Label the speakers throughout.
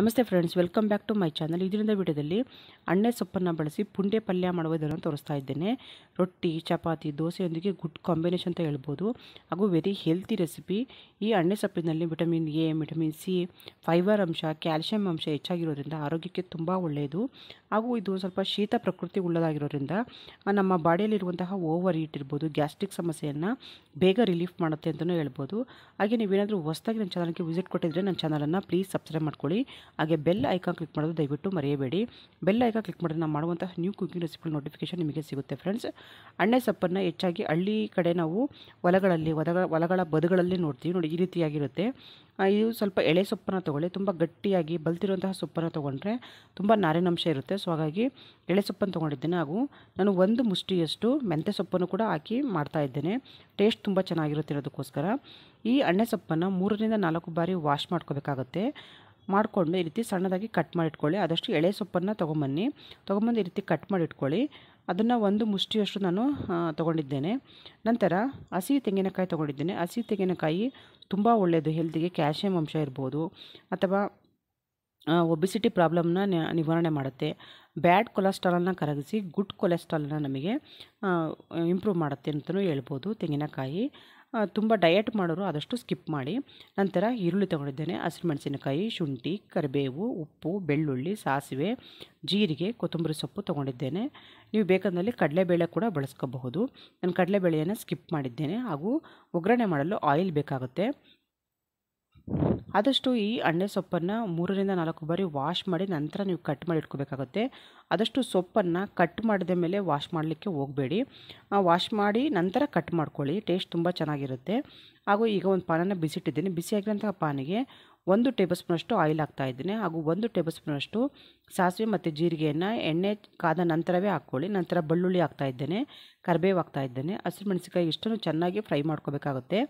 Speaker 1: ನಮಸ್ತೆ friends welcome back to my channel ಇದರಿಂದ ವಿಡಿಯೋದಲ್ಲಿ ಅಣ್ಣೆ ಸೊಪ್ಪನ್ನು ಬಳಸಿ ಪುಂಡೆ ಪಲ್ಯ ಮಾಡುವುದನ್ನು ತೋರಿಸ್ತಾ ಇದ್ದೇನೆ ರೊಟ್ಟಿ ಚಪಾತಿ ದೋಸೆಯೊಂದಿಗೆ ಗುಡ್ ಕಾಂಬಿನೇಷನ್ ಅಂತ ಹೇಳ್ಬೋದು ಹಾಗೂ ವೆರಿ ಹೆಲ್ತಿ ರೆಸಿಪಿ ಈ ಅಣ್ಣೆ ಸೊಪ್ಪಿನಲ್ಲಿ vitamin A vitamin C fibre ಅಂಶ ಕ್ಯಾಲ್ಶಿಯಂ ಅಂಶ ಹೆಚ್ಚಾಗಿರೋದ್ರಿಂದ ಆರೋಗ್ಯಕ್ಕೆ ತುಂಬ ಒಳ್ಳೆಯದು ಹಾಗೂ ಇದು ಸ್ವಲ್ಪ ಶೀತ ಪ್ರಕೃತಿ ಉಳ್ಳದಾಗಿರೋದ್ರಿಂದ ನಮ್ಮ ಬಾಡಿಯಲ್ಲಿರುವಂತಹ ಓವರ್ ಈಟ್ ಇರ್ಬೋದು ಗ್ಯಾಸ್ಟ್ರಿಕ್ ಸಮಸ್ಯೆಯನ್ನು ಬೇಗ ರಿಲೀಫ್ ಮಾಡುತ್ತೆ ಅಂತಲೂ ಹೇಳ್ಬೋದು ಹಾಗೆ ನೀವೇನಾದರೂ ಹೊಸದಾಗಿ ನನ್ನ ಚಾನಲ್ಗೆ ವಿಸಿಟ್ ಕೊಟ್ಟಿದ್ರೆ ನನ್ನ ಚಾನಲನ್ನು ಪ್ಲೀಸ್ ಸಬ್ಸ್ಕ್ರೈಬ್ ಮಾಡ್ಕೊಳ್ಳಿ ಹಾಗೆ ಬೆಲ್ ಐಕಾನ್ ಕ್ಲಿಕ್ ಮಾಡೋದು ದಯವಿಟ್ಟು ಮರೆಯಬೇಡಿ ಬೆಲ್ ಐಕಾನ್ ಕ್ಲಿಕ್ ಮಾಡಿದ್ರೆ ನಾವು ಮಾಡುವಂಥ ನ್ಯೂ ಕುಕಿಂಗ್ ರೆಸಿಪಿಗಳ ನೋಟಿಫಿಕೇಶನ್ ನಿಮಗೆ ಸಿಗುತ್ತೆ ಫ್ರೆಂಡ್ಸ್ ಅಣ್ಣೆ ಸೊಪ್ಪನ್ನು ಹೆಚ್ಚಾಗಿ ಹಳ್ಳಿ ಕಡೆ ನಾವು ಹೊಲಗಳಲ್ಲಿ ಹೊಲಗಳ ಹೊಲಗಳ ಬದುಗಳಲ್ಲಿ ನೋಡ್ತೀವಿ ನೋಡಿ ಈ ರೀತಿಯಾಗಿರುತ್ತೆ ಇದು ಸ್ವಲ್ಪ ಎಳೆ ಸೊಪ್ಪನ್ನ ತೊಗೊಳ್ಳಿ ತುಂಬ ಗಟ್ಟಿಯಾಗಿ ಬಲ್ತಿರುವಂತಹ ಸೊಪ್ಪನ್ನು ತೊಗೊಂಡ್ರೆ ತುಂಬ ನಾರಿನಂಶ ಇರುತ್ತೆ ಸೊ ಹಾಗಾಗಿ ಎಳೆ ಸೊಪ್ಪನ್ನು ತೊಗೊಂಡಿದ್ದೇನೆ ಹಾಗೂ ನಾನು ಒಂದು ಮುಷ್ಟಿಯಷ್ಟು ಮೆಂತ್ಯ ಸೊಪ್ಪನ್ನು ಕೂಡ ಹಾಕಿ ಮಾಡ್ತಾ ಇದ್ದೇನೆ ಟೇಸ್ಟ್ ತುಂಬ ಚೆನ್ನಾಗಿರುತ್ತಿರೋದಕ್ಕೋಸ್ಕರ ಈ ಅಣ್ಣೆ ಸೊಪ್ಪನ್ನು ಮೂರರಿಂದ ನಾಲ್ಕು ಬಾರಿ ವಾಶ್ ಮಾಡ್ಕೋಬೇಕಾಗತ್ತೆ ಮಾಡಿಕೊಂಡು ಈ ರೀತಿ ಸಣ್ಣದಾಗಿ ಕಟ್ ಮಾಡಿಟ್ಕೊಳ್ಳಿ ಆದಷ್ಟು ಎಳೆ ಸೊಪ್ಪನ್ನು ತೊಗೊಂಬನ್ನಿ ತೊಗೊಂಬಂದು ಈ ರೀತಿ ಕಟ್ ಮಾಡಿಟ್ಕೊಳ್ಳಿ ಅದನ್ನು ಒಂದು ಮುಷ್ಟಿಯಷ್ಟು ನಾನು ತೊಗೊಂಡಿದ್ದೇನೆ ನಂತರ ಹಸಿ ತೆಂಗಿನಕಾಯಿ ತೊಗೊಂಡಿದ್ದೇನೆ ಹಸಿ ತೆಂಗಿನಕಾಯಿ ತುಂಬ ಒಳ್ಳೆಯದು ಹೆಲ್ತಿಗೆ ಕ್ಯಾಲ್ಶಿಯಂ ಅಂಶ ಇರ್ಬೋದು ಅಥವಾ ಒಬಿಸಿಟಿ ಪ್ರಾಬ್ಲಮ್ನ ನಿವಾರಣೆ ಮಾಡುತ್ತೆ ಬ್ಯಾಡ್ ಕೊಲೆಸ್ಟ್ರಾಲನ್ನ ಕರಗಿಸಿ ಗುಡ್ ಕೊಲೆಸ್ಟ್ರಾಲನ್ನ ನಮಗೆ ಇಂಪ್ರೂವ್ ಮಾಡುತ್ತೆ ಅಂತಲೂ ಹೇಳ್ಬೋದು ತೆಂಗಿನಕಾಯಿ ತುಂಬ ಡಯಟ್ ಮಾಡೋರು ಆದಷ್ಟು ಸ್ಕಿಪ್ ಮಾಡಿ ನಂತರ ಈರುಳ್ಳಿ ತೊಗೊಂಡಿದ್ದೇನೆ ಹಸಿಮೆಣಸಿನಕಾಯಿ ಶುಂಠಿ ಕರಿಬೇವು ಉಪ್ಪು ಬೆಳ್ಳುಳ್ಳಿ ಸಾಸಿವೆ ಜೀರಿಗೆ ಕೊತ್ತಂಬರಿ ಸೊಪ್ಪು ತೊಗೊಂಡಿದ್ದೇನೆ ನೀವು ಬೇಕಂದಲ್ಲಿ ಕಡಲೆಬೇಳೆ ಕೂಡ ಬಳಸ್ಕೋಬಹುದು ನಾನು ಕಡಲೆಬೇಳೆಯನ್ನು ಸ್ಕಿಪ್ ಮಾಡಿದ್ದೇನೆ ಹಾಗೂ ಒಗ್ಗರಣೆ ಮಾಡಲು ಆಯಿಲ್ ಬೇಕಾಗುತ್ತೆ ಆದಷ್ಟು ಈ ಅಣ್ಣೆ ಸೊಪ್ಪನ್ನು ಮೂರರಿಂದ ನಾಲ್ಕು ಬಾರಿ ವಾಶ್ ಮಾಡಿ ನಂತರ ನೀವು ಕಟ್ ಮಾಡಿ ಇಟ್ಕೋಬೇಕಾಗುತ್ತೆ ಆದಷ್ಟು ಸೊಪ್ಪನ್ನು ಕಟ್ ಮಾಡಿದ ಮೇಲೆ ವಾಶ್ ಮಾಡಲಿಕ್ಕೆ ಹೋಗಬೇಡಿ ವಾಶ್ ಮಾಡಿ ನಂತರ ಕಟ್ ಮಾಡ್ಕೊಳ್ಳಿ ಟೇಸ್ಟ್ ತುಂಬ ಚೆನ್ನಾಗಿರುತ್ತೆ ಹಾಗೂ ಈಗ ಒಂದು ಪಾನನ್ನು ಬಿಸಿಟ್ಟಿದ್ದೀನಿ ಬಿಸಿ ಪಾನಿಗೆ ಒಂದು ಟೇಬಲ್ ಸ್ಪೂನಷ್ಟು ಆಯಿಲ್ ಇದ್ದೇನೆ ಹಾಗೂ ಒಂದು ಟೇಬಲ್ ಸ್ಪೂನಷ್ಟು ಸಾಸಿವೆ ಮತ್ತು ಜೀರಿಗೆಯನ್ನು ಎಣ್ಣೆ ಕಾದ ನಂತರವೇ ಹಾಕ್ಕೊಳ್ಳಿ ನಂತರ ಬೆಳ್ಳುಳ್ಳಿ ಇದ್ದೇನೆ ಕರಿಬೇವು ಇದ್ದೇನೆ ಹಸಿರು ಮೆಣಸಿಕಾಯಿ ಇಷ್ಟನ್ನು ಚೆನ್ನಾಗಿ ಫ್ರೈ ಮಾಡ್ಕೋಬೇಕಾಗುತ್ತೆ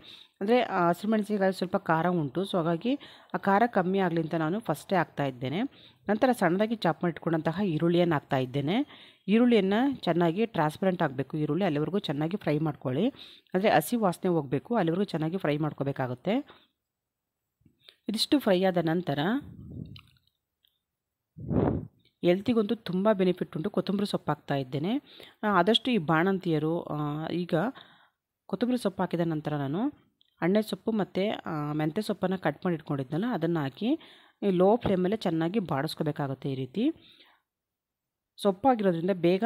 Speaker 1: ಅಂದರೆ ಹಸಿರು ಮೆಣಸಿಕಾಯಿ ಸ್ವಲ್ಪ ಖಾರ ಉಂಟು ಸೊ ಹಾಗಾಗಿ ಆ ಖಾರ ಕಮ್ಮಿ ಆಗಲಿ ಅಂತ ನಾನು ಫಸ್ಟೇ ಇದ್ದೇನೆ ನಂತರ ಸಣ್ಣದಾಗಿ ಚಾಪ್ ಮಾಡಿಟ್ಕೊಂಡಂತಹ ಈರುಳ್ಳಿಯನ್ನು ಇದ್ದೇನೆ ಈರುಳ್ಳಿಯನ್ನು ಚೆನ್ನಾಗಿ ಟ್ರಾನ್ಸ್ಪರೆಂಟ್ ಆಗಬೇಕು ಈರುಳ್ಳಿ ಅಲ್ಲಿವರೆಗೂ ಚೆನ್ನಾಗಿ ಫ್ರೈ ಮಾಡ್ಕೊಳ್ಳಿ ಅಂದರೆ ಹಸಿ ವಾಸನೆ ಹೋಗಬೇಕು ಅಲ್ಲಿವರೆಗೂ ಚೆನ್ನಾಗಿ ಫ್ರೈ ಮಾಡ್ಕೋಬೇಕಾಗುತ್ತೆ ಇದಿಷ್ಟು ಫ್ರೈ ಆದ ನಂತರ ಎಲ್ತಿಗೊಂದು ತುಂಬ ಬೆನಿಫಿಟ್ ಉಂಟು ಕೊತ್ತಂಬರಿ ಸೊಪ್ಪು ಹಾಕ್ತಾ ಇದ್ದೇನೆ ಆದಷ್ಟು ಈ ಬಾಣಂತಿಯರು ಈಗ ಕೊತ್ತಂಬರಿ ಸೊಪ್ಪು ಹಾಕಿದ ನಂತರ ನಾನು ಅಣ್ಣೆ ಸೊಪ್ಪು ಮತ್ತು ಮೆಂತ್ಯ ಸೊಪ್ಪನ್ನು ಕಟ್ ಮಾಡಿ ಇಟ್ಕೊಂಡಿದ್ನಲ್ಲ ಅದನ್ನು ಹಾಕಿ ಲೋ ಫ್ಲೇಮಲ್ಲೇ ಚೆನ್ನಾಗಿ ಬಾಡಿಸ್ಕೋಬೇಕಾಗುತ್ತೆ ಈ ರೀತಿ ಸೊಪ್ಪಾಗಿರೋದ್ರಿಂದ ಬೇಗ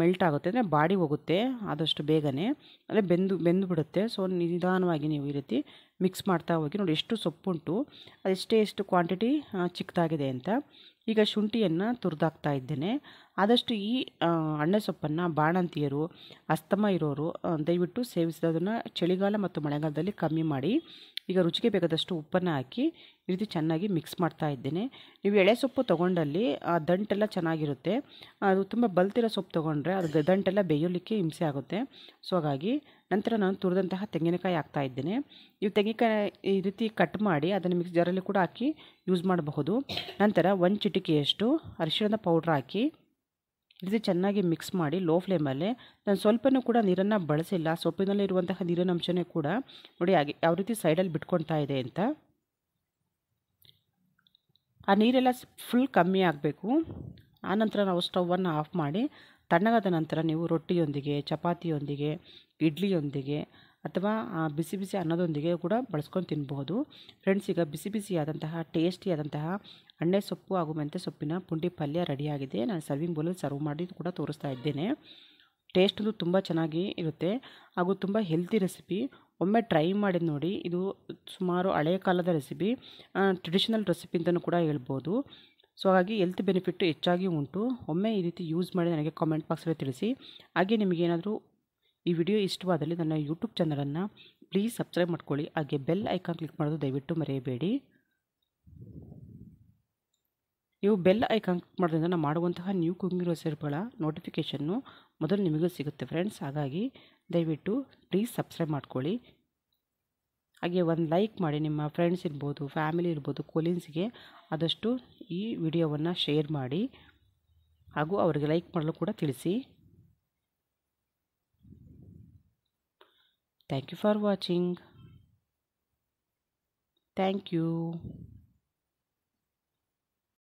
Speaker 1: ಮೆಲ್ಟ್ ಆಗುತ್ತೆ ಅಂದರೆ ಬಾಡಿ ಹೋಗುತ್ತೆ ಆದಷ್ಟು ಬೇಗನೆ ಅಂದರೆ ಬೆಂದು ಬೆಂದು ಬಿಡುತ್ತೆ ಸೊ ನಿಧಾನವಾಗಿ ನೀವು ಈ ರೀತಿ ಮಿಕ್ಸ್ ಮಾಡ್ತಾ ಹೋಗಿ ನೋಡಿ ಎಷ್ಟು ಸೊಪ್ಪುಂಟು ಅದೆಷ್ಟೇ ಎಷ್ಟು ಕ್ವಾಂಟಿಟಿ ಚಿಕ್ಕದಾಗಿದೆ ಅಂತ ಈಗ ಶುಂಠಿಯನ್ನು ತುರಿದಾಕ್ತಾ ಇದ್ದೇನೆ ಆದಷ್ಟು ಈ ಅಣ್ಣ ಸೊಪ್ಪನ್ನು ಬಾಣಂತಿಯರು ಅಸ್ತಮ ಇರೋರು ದಯವಿಟ್ಟು ಅದನ್ನು ಚಳಿಗಾಲ ಮತ್ತು ಮಳೆಗಾಲದಲ್ಲಿ ಕಮ್ಮಿ ಮಾಡಿ ಈಗ ರುಚಿಗೆ ಬೇಕಾದಷ್ಟು ಉಪ್ಪನ್ನು ಹಾಕಿ ರೀತಿ ಚೆನ್ನಾಗಿ ಮಿಕ್ಸ್ ಮಾಡ್ತಾ ಇದ್ದೀನಿ ನೀವು ಎಳೆ ಸೊಪ್ಪು ತೊಗೊಂಡಲ್ಲಿ ಆ ದಂಟೆಲ್ಲ ಚೆನ್ನಾಗಿರುತ್ತೆ ಅದು ತುಂಬ ಬಲ್ತಿರೋ ಸೊಪ್ಪು ತೊಗೊಂಡ್ರೆ ಅದು ದಂಟೆಲ್ಲ ಬೇಯೋಲಿಕ್ಕೆ ಹಿಂಸೆ ಆಗುತ್ತೆ ಸೊ ಹಾಗಾಗಿ ನಂತರ ನಾನು ತುರಿದಂತಹ ತೆಂಗಿನಕಾಯಿ ಹಾಕ್ತಾ ಇದ್ದೀನಿ ನೀವು ತೆಂಗಿನಕಾಯಿ ಈ ರೀತಿ ಕಟ್ ಮಾಡಿ ಅದನ್ನು ಮಿಕ್ಸ್ ಜಾರಲ್ಲಿ ಕೂಡ ಹಾಕಿ ಯೂಸ್ ಮಾಡಬಹುದು ನಂತರ ಒಂದು ಚಿಟಿಕೆಯಷ್ಟು ಅರಿಶಿಣದ ಪೌಡ್ರ್ ಹಾಕಿ ಇದು ಚೆನ್ನಾಗಿ ಮಿಕ್ಸ್ ಮಾಡಿ ಲೋ ಫ್ಲೇಮಲ್ಲಿ ನಾನು ಸ್ವಲ್ಪನೂ ಕೂಡ ನೀರನ್ನು ಬಳಸಿಲ್ಲ ಇರುವಂತಹ ನೀರಿನ ಅಂಶನೇ ಕೂಡ ನೋಡಿ ಹಾಗೆ ಯಾವ ರೀತಿ ಸೈಡಲ್ಲಿ ಬಿಟ್ಕೊಳ್ತಾ ಇದೆ ಅಂತ ಆ ನೀರೆಲ್ಲ ಫುಲ್ ಕಮ್ಮಿ ಆಗಬೇಕು ಆನಂತರ ನಾವು ಸ್ಟವನ್ನು ಆಫ್ ಮಾಡಿ ತಣ್ಣಗಾದ ನಂತರ ನೀವು ರೊಟ್ಟಿಯೊಂದಿಗೆ ಚಪಾತಿಯೊಂದಿಗೆ ಇಡ್ಲಿಯೊಂದಿಗೆ ಅಥವಾ ಬಿಸಿ ಬಿಸಿ ಅನ್ನದೊಂದಿಗೆ ಕೂಡ ಬಳಸ್ಕೊಂಡು ತಿನ್ಬೋದು ಫ್ರೆಂಡ್ಸ್ ಈಗ ಬಿಸಿ ಬಿಸಿಯಾದಂತಹ ಟೇಸ್ಟಿಯಾದಂತಹ ಅಣ್ಣೆ ಸೊಪ್ಪು ಹಾಗೂ ಮೆಂತ್ಯ ಸೊಪ್ಪಿನ ಪುಂಡಿ ಪಲ್ಯ ರೆಡಿಯಾಗಿದೆ ನಾನು ಸರ್ವಿಂಗ್ ಬೋಲಲ್ಲಿ ಸರ್ವ್ ಮಾಡಿ ಕೂಡ ತೋರಿಸ್ತಾ ಇದ್ದೇನೆ ಟೇಸ್ಟು ತುಂಬ ಚೆನ್ನಾಗಿ ಇರುತ್ತೆ ಹಾಗೂ ತುಂಬ ಹೆಲ್ತಿ ರೆಸಿಪಿ ಒಮ್ಮೆ ಟ್ರೈ ಮಾಡಿದ ನೋಡಿ ಇದು ಸುಮಾರು ಹಳೆಯ ಕಾಲದ ರೆಸಿಪಿ ಟ್ರೆಡಿಷನಲ್ ರೆಸಿಪಿ ಅಂತಲೂ ಕೂಡ ಹೇಳ್ಬೋದು ಸೊ ಹಾಗಾಗಿ ಹೆಲ್ತ್ ಬೆನಿಫಿಟ್ಟು ಹೆಚ್ಚಾಗಿ ಉಂಟು ಒಮ್ಮೆ ಈ ರೀತಿ ಯೂಸ್ ಮಾಡಿ ನನಗೆ ಕಾಮೆಂಟ್ ಬಾಕ್ಸಲ್ಲಿ ತಿಳಿಸಿ ಹಾಗೆ ನಿಮಗೇನಾದರೂ ಈ ವಿಡಿಯೋ ಇಷ್ಟವಾದಲ್ಲಿ ನನ್ನ ಯೂಟ್ಯೂಬ್ ಚಾನಲನ್ನು ಪ್ಲೀಸ್ ಸಬ್ಸ್ಕ್ರೈಬ್ ಮಾಡ್ಕೊಳ್ಳಿ ಹಾಗೆ ಬೆಲ್ ಐಕಾನ್ ಕ್ಲಿಕ್ ಮಾಡೋದು ದಯವಿಟ್ಟು ಮರೆಯಬೇಡಿ ನೀವು ಬೆಲ್ ಐಕಾನ್ ಕ್ಲಿಕ್ ಮಾಡೋದ್ರಿಂದ ನಾನು ಮಾಡುವಂತಹ ನ್ಯೂ ಕುಕಿಂಗ್ ರೆಸಿಪಿಗಳ ನೋಟಿಫಿಕೇಷನ್ನು ಮೊದಲು ನಿಮಗೂ ಸಿಗುತ್ತೆ ಫ್ರೆಂಡ್ಸ್ ಹಾಗಾಗಿ ದಯವಿಟ್ಟು ಪ್ಲೀಸ್ ಸಬ್ಸ್ಕ್ರೈಬ್ ಮಾಡ್ಕೊಳ್ಳಿ ಹಾಗೆ ಒಂದು ಲೈಕ್ ಮಾಡಿ ನಿಮ್ಮ ಫ್ರೆಂಡ್ಸ್ ಇರ್ಬೋದು ಫ್ಯಾಮಿಲಿ ಇರ್ಬೋದು ಕೊಲೀನ್ಸ್ಗೆ ಆದಷ್ಟು ಈ ವಿಡಿಯೋವನ್ನು ಶೇರ್ ಮಾಡಿ ಹಾಗೂ ಅವರಿಗೆ ಲೈಕ್ ಮಾಡಲು ಕೂಡ ತಿಳಿಸಿ thank you for watching thank you